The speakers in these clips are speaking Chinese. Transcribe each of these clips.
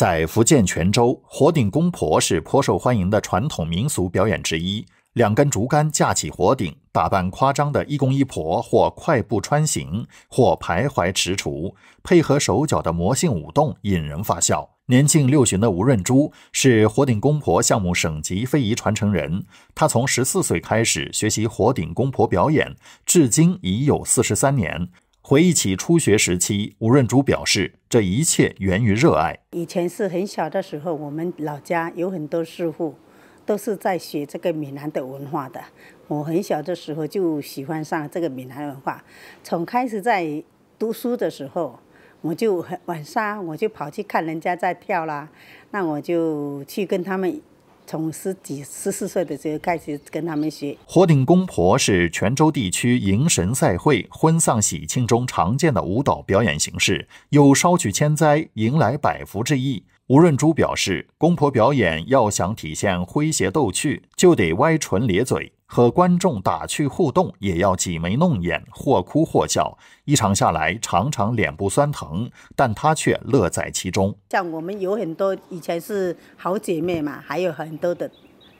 在福建泉州，火顶公婆是颇受欢迎的传统民俗表演之一。两根竹竿架起火顶，打扮夸张的一公一婆或快步穿行，或徘徊踟蹰，配合手脚的魔性舞动，引人发笑。年近六旬的吴润珠是火顶公婆项目省级非遗传承人。他从十四岁开始学习火顶公婆表演，至今已有四十三年。回忆起初学时期，吴润珠表示。这一切源于热爱。以前是很小的时候，我们老家有很多师傅，都是在学这个闽南的文化的。我很小的时候就喜欢上这个闽南文化，从开始在读书的时候，我就晚上我就跑去看人家在跳啦，那我就去跟他们。从十几、十四岁的时候开始跟他们学。火顶公婆是泉州地区迎神赛会、婚丧喜庆中常见的舞蹈表演形式，有烧去千灾，迎来百福之意。吴润珠表示，公婆表演要想体现诙谐逗趣，就得歪唇咧嘴。和观众打趣互动，也要挤眉弄眼，或哭或笑。一场下来，常常脸部酸疼，但她却乐在其中。像我们有很多以前是好姐妹嘛，还有很多的。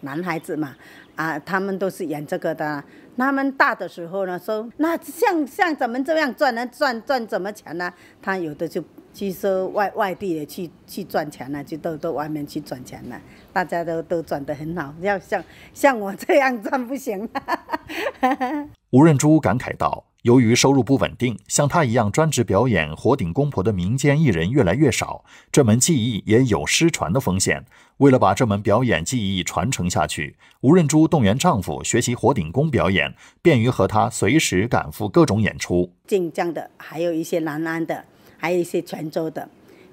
男孩子嘛，啊，他们都是演这个的。他们大的时候呢，说那像像咱们这样赚呢，赚赚怎么钱呢？他有的就去说外外地的去去赚钱了，就到到外面去赚钱了。大家都都赚得很好，要像像我这样赚不行。吴润珠感慨道。由于收入不稳定，像他一样专职表演火顶公婆的民间艺人越来越少，这门技艺也有失传的风险。为了把这门表演技艺传承下去，吴润珠动员丈夫学习火顶公表演，便于和他随时赶赴各种演出。晋江的，还有一些南安的，还有一些泉州的，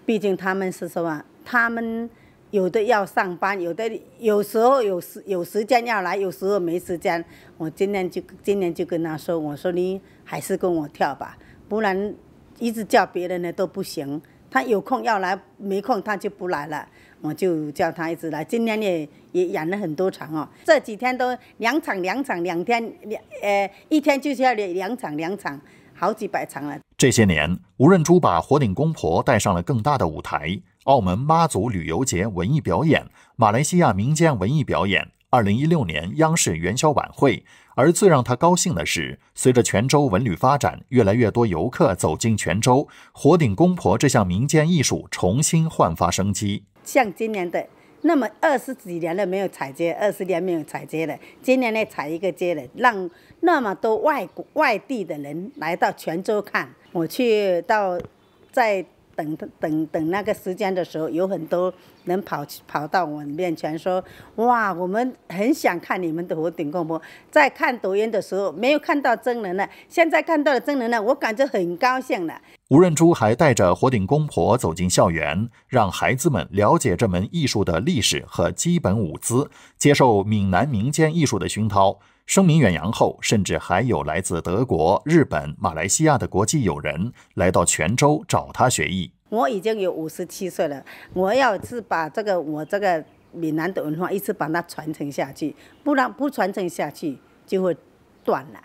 毕竟他们是什么？他们。有的要上班，有的有时候有时有时间要来，有时候没时间。我今天就今年就跟他说，我说你还是跟我跳吧，不然一直叫别人呢都不行。他有空要来，没空他就不来了。我就叫他一直来。今年也也演了很多场哦，这几天都两场两场，两天两呃一天就是要两场两场，好几百场了。这些年，吴润珠把火鼎公婆带上了更大的舞台。澳门妈祖旅游节文艺表演，马来西亚民间文艺表演，二零一六年央视元宵晚会。而最让他高兴的是，随着泉州文旅发展，越来越多游客走进泉州，火鼎公婆这项民间艺术重新焕发生机。像今年的，那么二十几年了没有踩街，二十年没有踩街了，今年呢踩一个街了，让那么多外国外地的人来到泉州看。我去到在。等等等那个时间的时候，有很多人跑跑到我面前说：“哇，我们很想看你们的火顶公婆。”在看抖音的时候没有看到真人了，现在看到了真人了，我感觉很高兴了。吴润珠还带着火顶公婆走进校园，让孩子们了解这门艺术的历史和基本舞姿，接受闽南民间艺术的熏陶。声名远扬后，甚至还有来自德国、日本、马来西亚的国际友人来到泉州找他学艺。我已经有五十七岁了，我要是把这个我这个闽南的文化一直把它传承下去，不然不传承下去就会断了。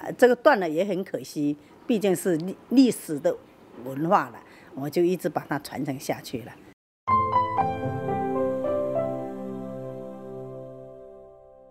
呃，这个断了也很可惜，毕竟是历历史的文化了，我就一直把它传承下去了。